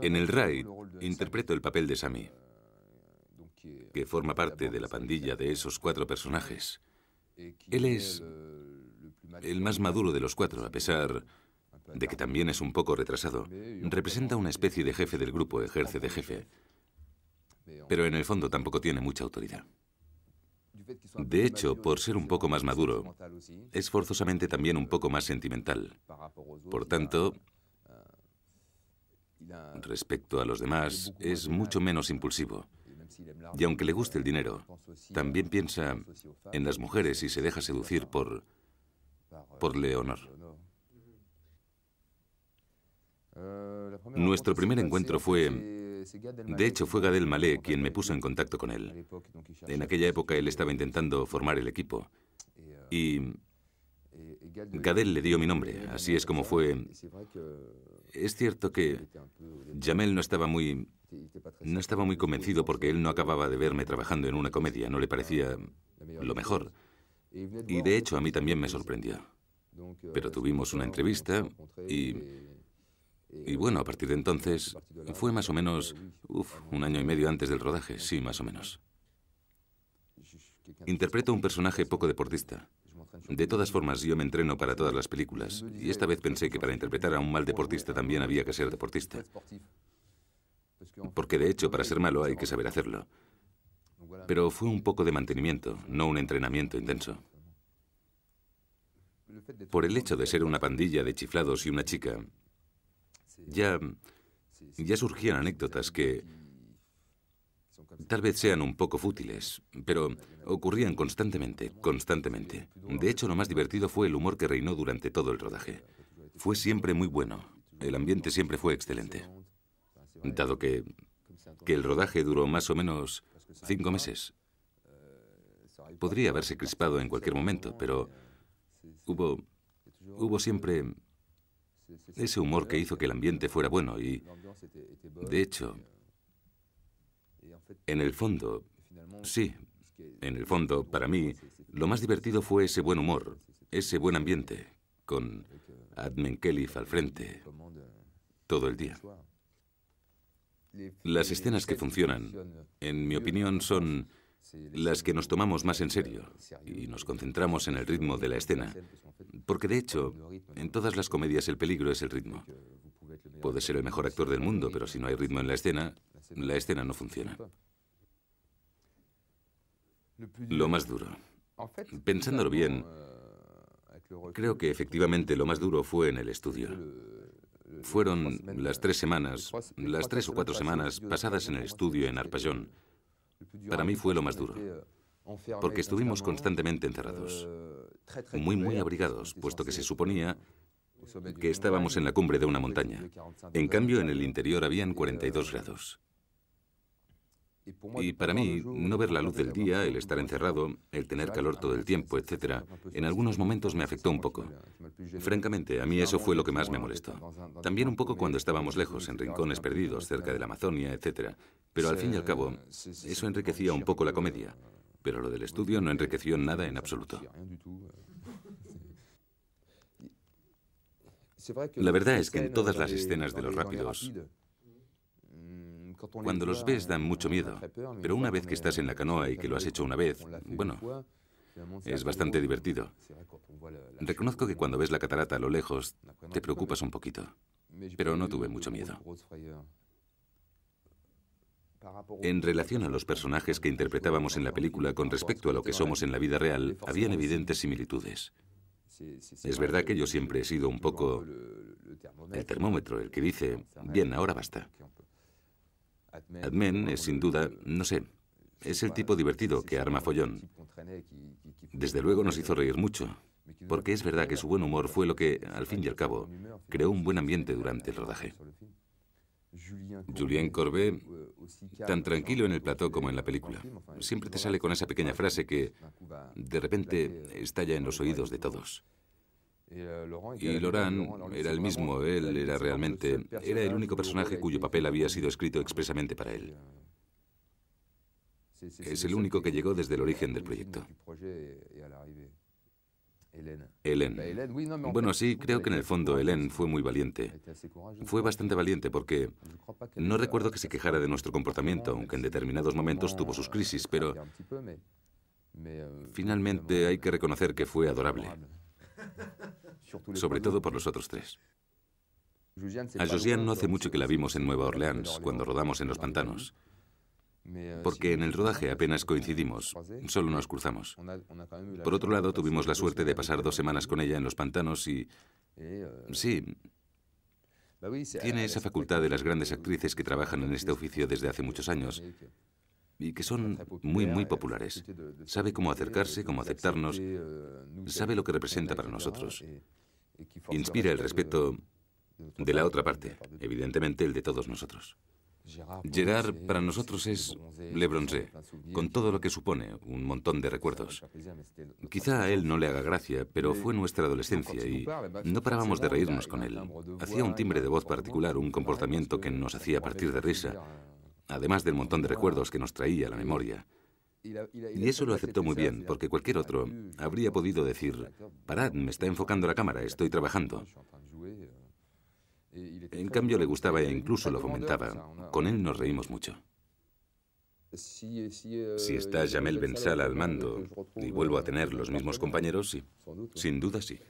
En el raid interpreto el papel de Sami, que forma parte de la pandilla de esos cuatro personajes. Él es el más maduro de los cuatro, a pesar de que también es un poco retrasado. Representa una especie de jefe del grupo, ejerce de jefe, pero en el fondo tampoco tiene mucha autoridad. De hecho, por ser un poco más maduro, es forzosamente también un poco más sentimental. Por tanto, respecto a los demás, es mucho menos impulsivo. Y aunque le guste el dinero, también piensa en las mujeres y se deja seducir por, por Leonor. Nuestro primer encuentro fue de hecho, fue Gadel Malé quien me puso en contacto con él. En aquella época él estaba intentando formar el equipo y Gadel le dio mi nombre, así es como fue. Es cierto que Jamel no estaba muy no estaba muy convencido porque él no acababa de verme trabajando en una comedia, no le parecía lo mejor. Y de hecho a mí también me sorprendió. Pero tuvimos una entrevista y y bueno, a partir de entonces fue más o menos un año y medio antes del rodaje, sí, más o menos. Interpreto un personaje poco deportista. De todas formas, yo me entreno para todas las películas y esta vez pensé que para interpretar a un mal deportista también había que ser deportista. Porque de hecho, para ser malo hay que saber hacerlo. Pero fue un poco de mantenimiento, no un entrenamiento intenso. Por el hecho de ser una pandilla de chiflados y una chica, ya, ya surgían anécdotas que Tal vez sean un poco fútiles, pero ocurrían constantemente, constantemente. De hecho, lo más divertido fue el humor que reinó durante todo el rodaje. Fue siempre muy bueno. El ambiente siempre fue excelente. Dado que, el rodaje duró más o menos cinco meses, podría haberse crispado en cualquier momento, pero hubo, hubo siempre ese humor que hizo que el ambiente fuera bueno y, de hecho, en el fondo, sí, en el fondo, para mí, lo más divertido fue ese buen humor, ese buen ambiente, con Admin Kelly al frente, todo el día. Las escenas que funcionan, en mi opinión, son las que nos tomamos más en serio y nos concentramos en el ritmo de la escena. Porque de hecho, en todas las comedias el peligro es el ritmo. Puedes ser el mejor actor del mundo, pero si no hay ritmo en la escena, la escena no funciona. Lo más duro. Pensándolo bien, eh, creo que efectivamente lo más duro fue en el estudio. Fueron las tres semanas, las tres o cuatro semanas pasadas en el estudio en Arpajón. Para mí fue lo más duro, porque estuvimos constantemente eh, encerrados, muy, muy abrigados, puesto que se suponía que estábamos en la cumbre de una montaña. En cambio, en el interior habían 42 euh, grados. Y para mí, no ver la luz del día, el estar encerrado, el tener calor todo el tiempo, etc., en algunos momentos me afectó un pues poco. Francamente, a mí eso fue lo que más me molestó. También un poco cuando estábamos lejos, en rincones perdidos, cerca de la Amazonia, etc. Pero al fin y al cabo, eso enriquecía un poco la comedia. Pero lo del estudio no enriqueció nada en absoluto. Eh. La verdad es que en todas las escenas de los rápidos, cuando los ves dan mucho miedo, pero una vez que estás en la canoa y que lo has hecho una vez, bueno, es bastante divertido. Reconozco que cuando ves la catarata a lo lejos te preocupas un poquito, pero no tuve mucho miedo. En relación a los personajes que interpretábamos en la película con respecto a lo que somos en la vida real, habían evidentes similitudes. Es verdad que yo siempre he sido un poco el termómetro, el que dice, bien, ahora basta. Admen es sin duda, no sé, es el tipo divertido que arma follón. Desde luego nos hizo reír mucho, porque es verdad que su buen humor fue lo que, al fin y al cabo, creó un buen ambiente durante el rodaje. Julien Corbet, tan tranquilo en el plató como en la película, siempre te sale con esa pequeña frase que de repente estalla en los oídos de todos. Y Laurent era el mismo, él era realmente, era el único personaje cuyo papel había sido escrito expresamente para él. Es el único que llegó desde el origen del proyecto. Hélène. Bueno, sí, creo que en el fondo Hélène fue muy valiente. Fue bastante valiente porque no recuerdo que se quejara de nuestro comportamiento, aunque en determinados momentos tuvo sus crisis, pero euh, finalmente hay que reconocer que fue adorable sobre todo por los otros tres. A Josiane no hace mucho que la vimos en Nueva Orleans, cuando rodamos en los pantanos, euh, porque en el rodaje apenas coincidimos, solo nos cruzamos. Por otro lado, tuvimos la suerte de pasar dos semanas con ella en los pantanos y... Euh, sí, tiene esa facultad de las grandes actrices que trabajan en este oficio desde hace muchos años y que son muy, muy populares. Sabe cómo acercarse, cómo aceptarnos euh, sabe lo que representa para nosotros. Inspira el respeto de la otra parte, evidentemente el de todos nosotros. Gerard para nosotros es Le con todo lo que supone, un montón de recuerdos. Quizá a él no le haga gracia, pero fue nuestra adolescencia y no parábamos de reírnos con él. Hacía un timbre de voz particular, un comportamiento que nos hacía partir de risa, además del montón de recuerdos que nos traía a la memoria. Y eso lo aceptó muy bien, porque cualquier otro habría podido decir, parad, me está enfocando la cámara, estoy trabajando. En cambio le gustaba e incluso lo fomentaba. Con él nos reímos mucho. Si está Jamel Bensal al mando y vuelvo a tener los mismos compañeros, sí. Sin duda sí.